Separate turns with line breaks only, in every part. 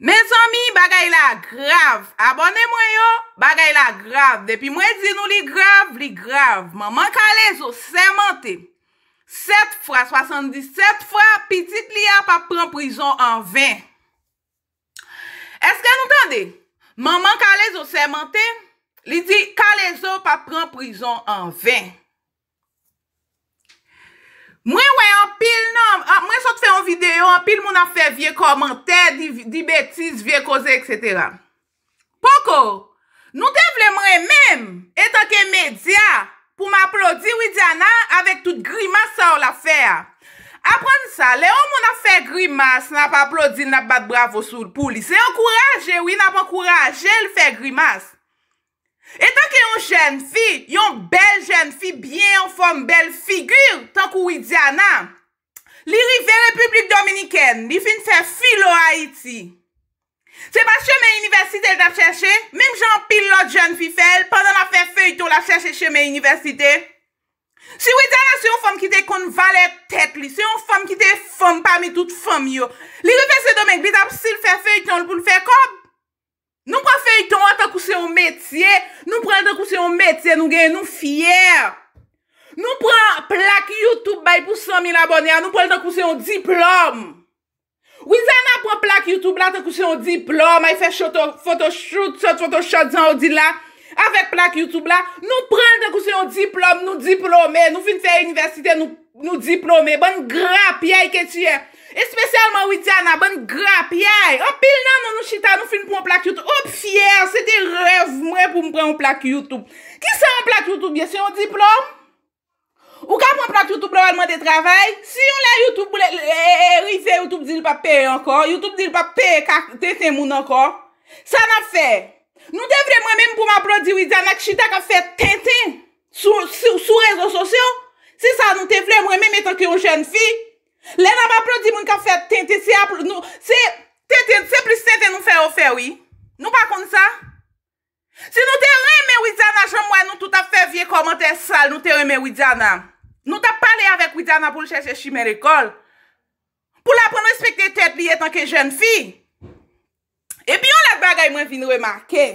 Mes ami, bagay la grav. Abonè mwen yo, bagay la grav. Depi mwen di nou li grav, li grav. Maman kalè zo semente, 77 fwa, pi dit li a pa pran prizon an vèn. Eske nou tande? Maman kalè zo semente, li di kalè zo pa pran prizon an vèn. Mwen wè an pil nan, mwen sot fè an videyo, an pil moun an fè vie komantè, di betis, vie koze, etc. Poko, nou te vle mwen mèm, etanke media, pou m aplodi, wè djana, avèk tout grimas sa ou la fè a. Aprende sa, le ou moun an fè grimas, nan ap aplodi, nan ap bat bravo sou l pouli. Se an kouraje, wè, nan ap an kouraje l fè grimas. Etan ke yon jen fi, yon bel jen fi, byen yon fòm bel figyur, tan kou wè di anan, li rive republik dominiken, li fin fè filo Haiti. Se pa chèmè yon universite lè dè chèche, mèm jan pil lòt jen fi fè, lè pèndan la fè fè yon to, lè chèche chèmè yon universite. Si wè di anan, si yon fòm ki te kon valè tèt li, si yon fòm ki te fòm pa mi tout fòm yo, li rive se domèk, li tap si l fè fè yon, l pou l fè kop, Nou pa fey ton a takousen ou metye, nou prel takousen ou metye nou gen nou fyer. Nou prel plak Youtube bay pou 100.000 abonye, nou prel takousen ou diplom. Wizana prel plak Youtube la takousen ou diplom, a y fey shot photoshot, shot photoshot jan ou di la. Avek plak Youtube la, nou prel takousen ou diplom, nou diplome, nou fin fey universite nou diplome. Bon grap ya y ke tye. Espesyalman Wydiana, ban grap, yae! O oh, pil nan nan nou chita nou film pou mwen plak YouTube? O oh, p fyer, se te rev, mwen pou mwen mwen plak YouTube. Ki se mwen plak YouTube ye? Se yon diplo? Ou ka mwen plak YouTube mwen mwen de travay? Si yon la YouTube pou le... Eh eh eh, wifè, e, YouTube di l pa pe ankon. YouTube di l pa pe e ka ten ten moun ankon. San ap fè? Nou te vremen mwen pou mwen plak di Wydiana ki chita ka fè ten ten sou, sou, sou rezo sosyo? Se san nou te vremen mwen mwen metan ki yo jen fi? Len ap apro di moun ka fè tente, se apro nou, se tente, se plis tente nou fè ou fè oui. Nou pa kon sa? Se nou te reme Ouidjana, jom mwen nou tout a fè vie koman te sal, nou te reme Ouidjana. Nou ta pale avek Ouidjana pou lè chèche chimè rekol. Pou lè apon respekte tèt li etan ke jen fi. E pi ou lè bagay mwen vin ou e marke. E pi ou lè bagay mwen vin ou e marke.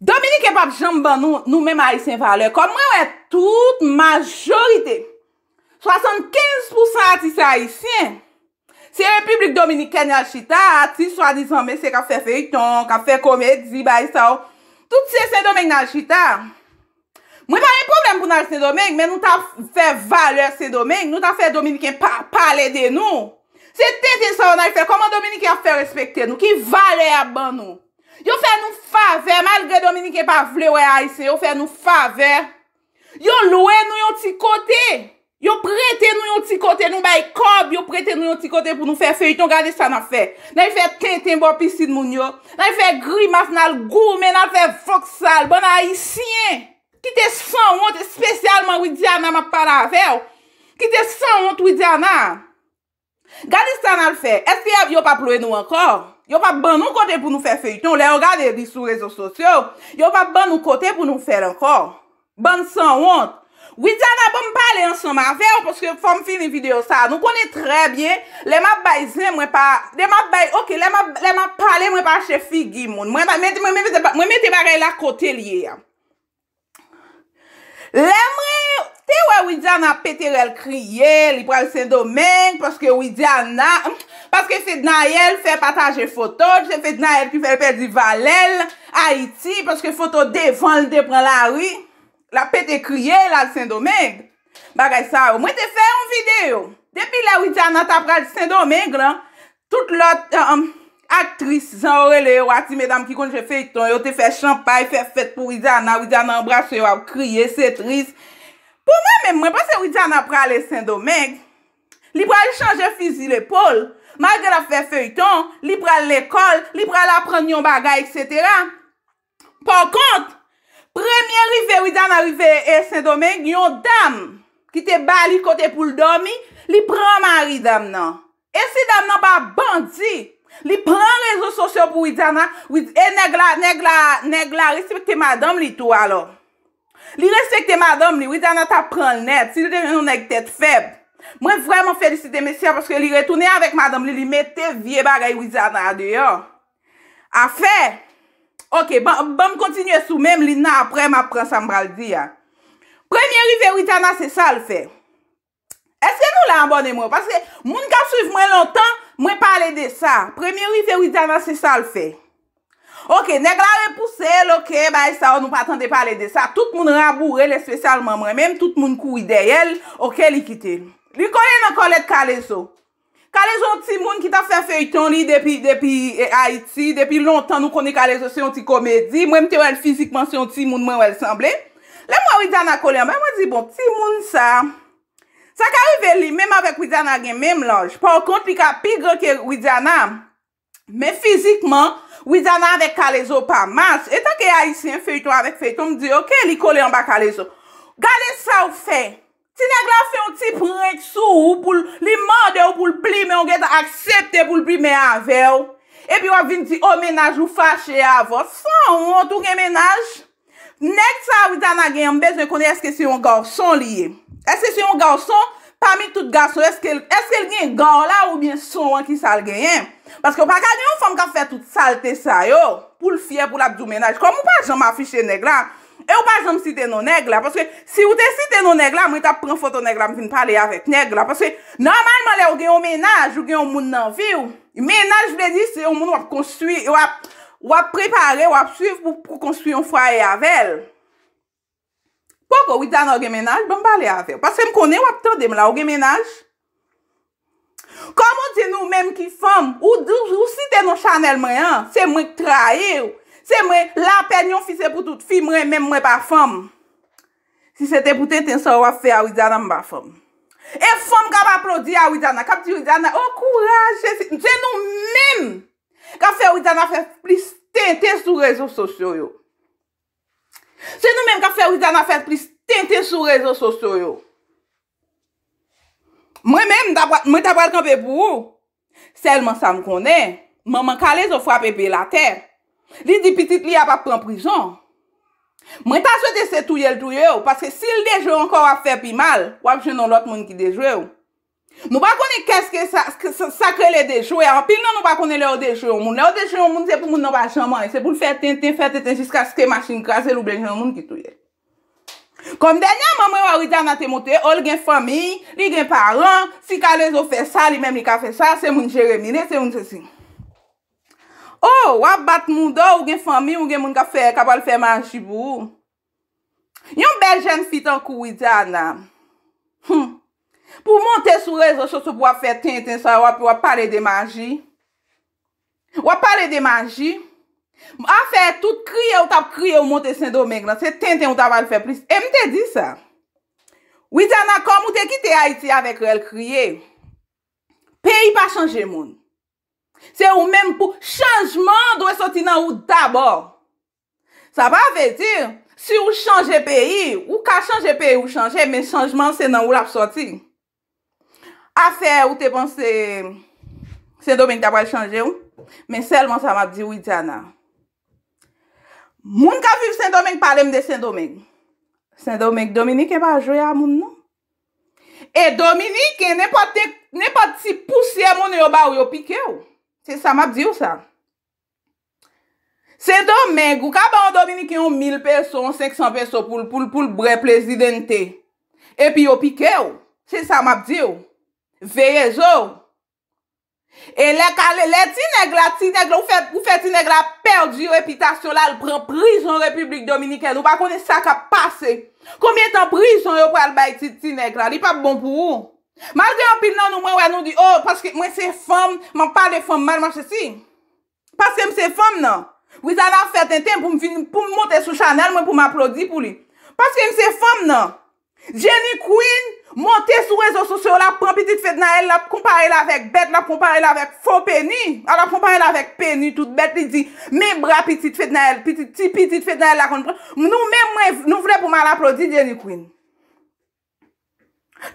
Dominique et Bob Jamban nou mèm ari sen valè. Kom mwen wè tout majorite. 75% ati se ayisyen. Se republik Dominiken na chita, ati so a dizanme se ka fe feiton, ka fe komed, ziba e sa ou. Tout se se domen na chita. Mwen pale problem pou nan se domen, men nou ta fe valer se domen, nou ta fe Dominiken pa pale de nou. Se te te so nan se fe, koman Dominiken a fe respekten nou? Ki valer a ban nou? Yo fe nou fave, malgre Dominiken pa vle ou e ayisyen, yo fe nou fave. Yo loue nou yo ti kote. Yo prete nou yon ti kote nou bay kob, yo prete nou yon ti kote pou nou fe feyiton, gade sa nan fe. Nan yon fe kente mbo pisid moun yo, nan yon fe gri mas nan l gou, men nan fe vok sal, ban ayisyen. Ki te san wote, spesyalman widyan nan ma para fe, ki te san wote widyan nan. Gade sa nan fe, eske yo pa plouen nou ankon, yo pa ban nou kote pou nou fe feyiton, le yo gade di sou rezo sosyo, yo pa ban nou kote pou nou fe lankon, ban san wote. Ouidjana pou m pale an soma veyo, pwoske fom fi ni video sa, nou konen tre bie, lema bay zin mwen pa, lema bay, okey, lema pale mwen pa chefi gi moun, mwen pwese, mwen pwese, mwen pwese te bare la kote liye. Lemre, te wè Ouidjana pete rel kriye, li pwese Saint-Domingue, pwoske Ouidjana, pwoske se dna yel fe pataje foto, se dna yel ki fe pe di valel, Haiti, pwoske foto de von de pran la wii, La pet e kriye la l Saint-Domingue. Bagay sa, euh, euh, ou mwen te fè yon videyo. Depi la Ouidjana ta pral Saint-Domingue lan, tout lot aktris, jan orè le wati medam ki konjè feu yton, yo te fè champay, fè fèt pou Ouidjana, Ouidjana embrase yo av kriye, sè tris. Pou mwen mwen, mwen pasè Ouidjana pral Saint-Domingue, li pral chanjè fizi l'epol, magè la fè feu yton, li pral l'ekol, li pral apran yon bagay, etc. Pon kont, Premye rive widana rive e Saint-Domingue, yon dam ki te bali kote pou l domi, li pran man rizam nan. E si dam nan pa bandi, li pran rezo sosyo pou widana, e neg la respekti madam li tou alo. Li respekti madam li, widana ta pran net, si li denon neg tete feb. Mwen vwèman felisite mesya, paske li retounen avèk madam li, li mette vie bagay widana adyo. A feb. Ok, ba m kontinye sou, mèm li nan apre, m apren sa m bral di ya. Premieri veritana se sal fe. Eske nou la an bon e mou? Pase moun ka chouf mwen lontan, mwen pale de sa. Premieri veritana se sal fe. Ok, neg la repouse el, ok, ba e sa, moun patande pale de sa. Tout moun raboure, lè spesalman mwen, mèm tout moun kou idey el, ok, li kite. Li kolè nan kolèd kalè so. Kale zo yon ti moun ki ta fe feyton li depi e, Haiti, depi lontan nou koni kale zo se yon ti komedi, mwen mte wèl fizikman se yon ti moun mwen wèl semble. Le mwen Widjana kole yon, mwen mwen di bon, ti moun sa, sa ka rive li, mwen mwen vek Widjana gen mwen mlaj, pou kont li ka pigre ke Widjana, mwen fizikman, Widjana vek kale zo pa mas, etan ke yon Haitien feyton avek feyton, mwen di, ok, li kole yon ba kale zo, gale sa ou fey. Si neg la fe ou ti prent sou ou pou li mande ou pou li pli men, ou gen ta aksepte pou li pli men anvel. Epi ou e ap vin di o oh, menaj ou fache avos. Fon, ou an tou gen menaj? Nek sa ou dan a gen yon bezwen konen eske se yon gason liye. Eske se yon gason? Pa mi tout gason, eske yon gen gala ou bien son an ki sal genyen? Paske ou pa kal yon fom ka fe tout salte sa yo? Poul fie, poul ap di menaj. Kom ou pa jan ma fiche neg la? E ou pa jom siten nou neg la, paske si ou te siten nou neg la, mwen tap pren foto neg la, mwen vin pale yavek neg la, paske normalman le ou gen yon menaj, ou gen yon moun nan viw, menaj vle di se yon moun wap konstwi, wap prepare, wap suiv pou konstwi yon fwae yavel. Poko witan nou gen menaj, ban pale yavel, paske m konen wap tade m la, ou gen menaj. Kamo di nou menm ki fom, ou siten nou chanel mwen an, se mwen traye w, Se mwen la penyon fise pou tout, fime mwen mwen pa fom. Si se te pote tenso wafè a ouidana mba fom. E fom kapa plodi a ouidana, kap ti ouidana. O oh, kouraj, se nou men kafe ouidana fè plis tente sou rezo sosyo yo. Se nou men kafe ouidana fè plis tente sou rezo sosyo yo. Mwen men mwen tabwal kante pou ou. Selman sa m konen, mwen kalen zo fwa pepe la tep. Li di pitit li ap ap pran prizon. Mwen tan sou de se touye l touye ou, paske si l dejwe ou ankor a fe pi mal, wap jenon l ot moun ki dejwe ou. Nou ba kone keske sakre le dejwe ou, anpil nou nou ba kone le ou dejwe ou moun. Le ou dejwe ou moun se pou moun nan wajan man, se pou l fè tin, tin, fè te tin, jiska ske masin krasel ou blenjen ou moun ki touye. Kom denyan moun mwen wawida nan te motè, ou li gen fami, li gen paran, si ka le zo fè sa, li menm li ka fè sa, se moun jere mine, se moun se si moun. Ou, oh, wap bat moun do ou gen fami ou gen moun kapal fè manjibou. Yon bel jen fitan kou wiza nan. Hmm. Pou monte sou rezo chosou pou wap fè ten ten sa wap wap pale de manji. Wap pale de manji. Wap fè tout kriye ou tap kriye ou monte sen domeng nan. Se ten ten ou tapal fè plis. E mte di sa. Wiza nan kom ou te kite Haiti avèk wèl kriye. Pei pa chanje moun. Se ou menm pou chanjman dwe soti nan ou dabor. Sa ba ve di, si ou chanje peyi, ou ka chanje peyi ou chanje, men chanjman se nan ou la pso ti. Afe ou te pense, Saint-Domingue dapwa chanje ou, men selman sa ma di ou ite anan. Moun ka vive Saint-Domingue, pale m de Saint-Domingue. Saint-Domingue, Dominique e ba jwe a moun nou. E Dominique e ne pa ti puse a moun yo ba ou yo pike ou. Se sa map diyo sa. Se domen, kou ka ba an Dominik yon 1000 peson, 500 peson pou l pou l pou l bre prezidenti. E pi yo pike ou. Se sa map diyo. Veye zou. E le ti negla, ti negla, ou fe ti negla perdi repitasyon la, l pran prizon Republik Dominiken. Ou pa kone sa ka pase. Koumye tan prizon yo pran bay ti negla, li pa bon pou ou? Oh, mal de an pil nan nou mwen wè nou di, oh, paske mwen se fom, mwen pale fom mal, mwen se si. Paske mwen se fom nan, wè zan la fèten tem pou mwote sou chanel, mwen pou mwaprodi pou li. Paske mwen se fom nan, Jenny Queen, mwote sou rezo sosyo la, pran pitit fèt nan el la, kompare la vek bet la, kompare la vek fò pe ni, ala kompare la vek pe ni tout bet li di, mwen bra pitit fèt nan el, pitit, ti pitit fèt nan el la konpare, nou mwen mwen nou vle pou mwaprodi Jenny Queen.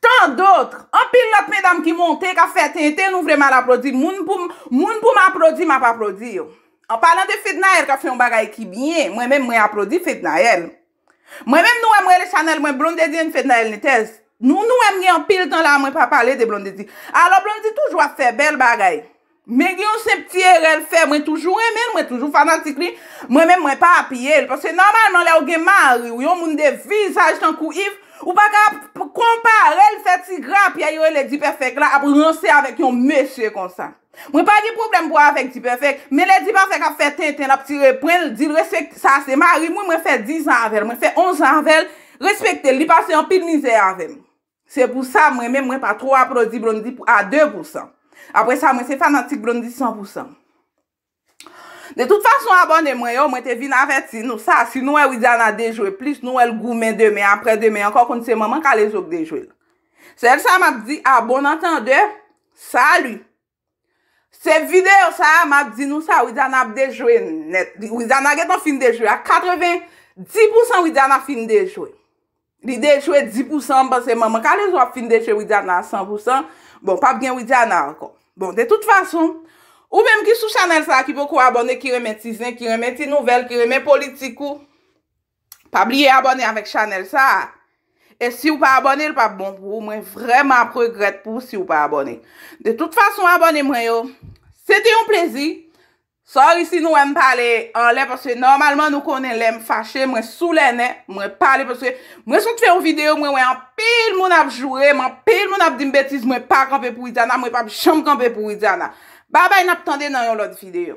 Tan d'otre, anpil lot medam ki monte, ka fè tente nou vreman la prodi, moun pou ma prodi, ma pa prodi yo. Anpalan de fèd na el, ka fè yon bagay ki bine, mwen mè mwen aprodi fèd na el. Mwen mèm nou mwen lè chanel, mwen blondedi yon fèd na el netèz. Nou nou mwen mwen anpil tan la, mwen pa pale de blondedi. A, lò blondi toujwa fè bel bagay. Mwen gen yon se ptirel fè, mwen toujou emen, mwen toujou fè nan sikri, mwen mè mwen pa api el. Pase normalman lè ou genman, Ou pa ka kompare l fè ti gran pi a yo l edi perfèk la ap ronse avèk yon mèche konsan. Mwen pa di problem pou avèk edi perfèk, mwen edi perfèk ap fè ten ten la pti repren, mwen fè 10 an avèl, mwen fè 11 an avèl, respektè l, li pasè yon pil mizè avèm. Se pou sa mwen mè mwen pa tro ap ron di blondi a 2%. Apre sa mwen se fanatik blondi 100%. De tout fason abonde mwen yo, mwen te vin avet si nou sa, si nou e widyana dejwe plis, nou e l goumen demen, apre demen, ankon kon se maman ka lezok dejwe. Se el sa mabdi, abonantande, ah, salu. Se videyo sa mabdi nou sa, widyana apdejwe net, widyana geton fin dejwe, a katreven, di pousan widyana fin dejwe. Li dejwe di pousan, ba se maman ka lezok fin dejwe widyana, san pousan, bon, pap gen widyana ankon. Bon, de tout fason. Ou menm ki sou chanel sa ki pou kwa abonè ki remè tizè, ki remè ti nouvel, ki remè politikou. Pa bliye abonè avèk chanel sa. E si ou pa abonè l pa bon pou, mwen vreman pregret pou si ou pa abonè. De tout fason abonè mwen yo, se te yon plezi. Sorisi nou wèm pale an lè, porsè normalman nou konen lèm fache, mwen sou lè nè, mwen pale porsè. Mwen sou te fè ou videyo, mwen wè an pil moun ap jure, mwen pil moun ap dim betis, mwen pa kampè pou idjana, mwen pap chanm kampè pou idjana. Babay nap tande nan yon lot videyo.